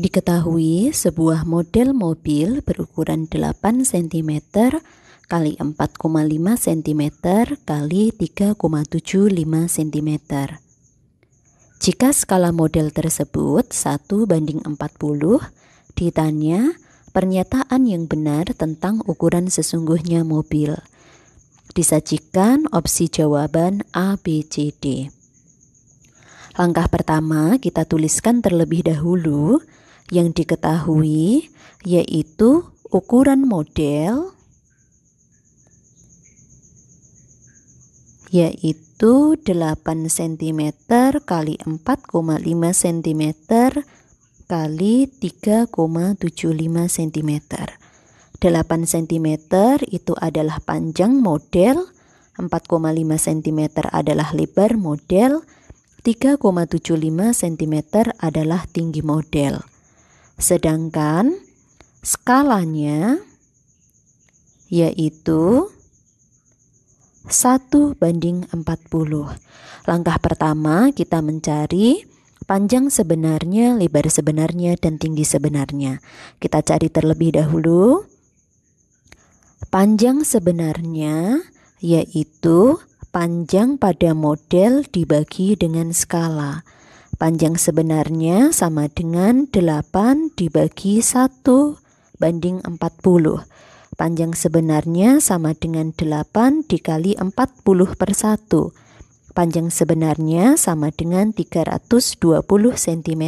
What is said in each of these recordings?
Diketahui sebuah model mobil berukuran 8 cm x 4,5 cm kali 3,75 cm. Jika skala model tersebut 1 banding 40, ditanya pernyataan yang benar tentang ukuran sesungguhnya mobil. Disajikan opsi jawaban A, B, C, D. Langkah pertama kita tuliskan terlebih dahulu yang diketahui yaitu ukuran model yaitu 8 cm kali 4,5 cm kali 3,75 cm. 8 cm itu adalah panjang model, 4,5 cm adalah lebar model, 3,75 cm adalah tinggi model. Sedangkan skalanya yaitu 1 banding 40. Langkah pertama kita mencari panjang sebenarnya, lebar sebenarnya, dan tinggi sebenarnya. Kita cari terlebih dahulu. Panjang sebenarnya yaitu panjang pada model dibagi dengan skala. Panjang sebenarnya sama dengan 8 dibagi 1 banding 40. Panjang sebenarnya sama dengan 8 dikali 40 per 1. Panjang sebenarnya sama dengan 320 cm.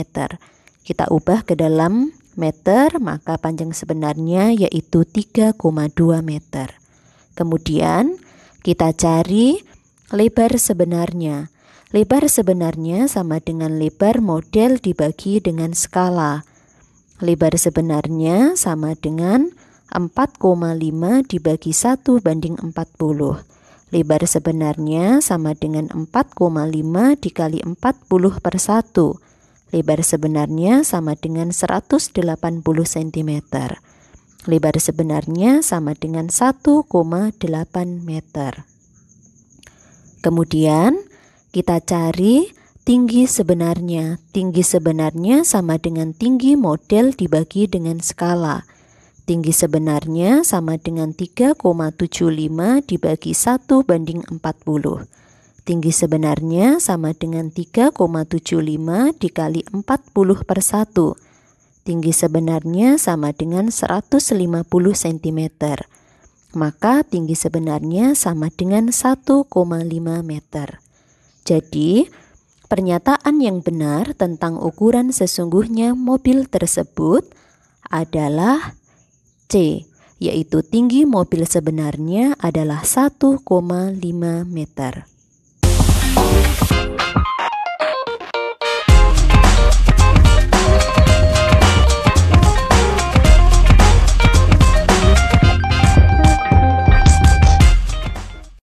Kita ubah ke dalam meter, maka panjang sebenarnya yaitu 3,2 meter. Kemudian kita cari lebar sebenarnya. Lebar sebenarnya sama dengan lebar model dibagi dengan skala. Lebar sebenarnya sama dengan 4,5 dibagi 1 banding 40. Lebar sebenarnya sama dengan 4,5 dikali 40 per 1. Lebar sebenarnya sama dengan 180 cm. Lebar sebenarnya sama dengan 1,8 meter. Kemudian, kita cari tinggi sebenarnya. Tinggi sebenarnya sama dengan tinggi model dibagi dengan skala. Tinggi sebenarnya sama dengan 3,75 dibagi 1 banding 40. Tinggi sebenarnya sama dengan 3,75 dikali 40 per 1. Tinggi sebenarnya sama dengan 150 cm. Maka tinggi sebenarnya sama dengan 1,5 meter. Jadi, pernyataan yang benar tentang ukuran sesungguhnya mobil tersebut adalah C, yaitu tinggi mobil sebenarnya adalah 1,5 meter.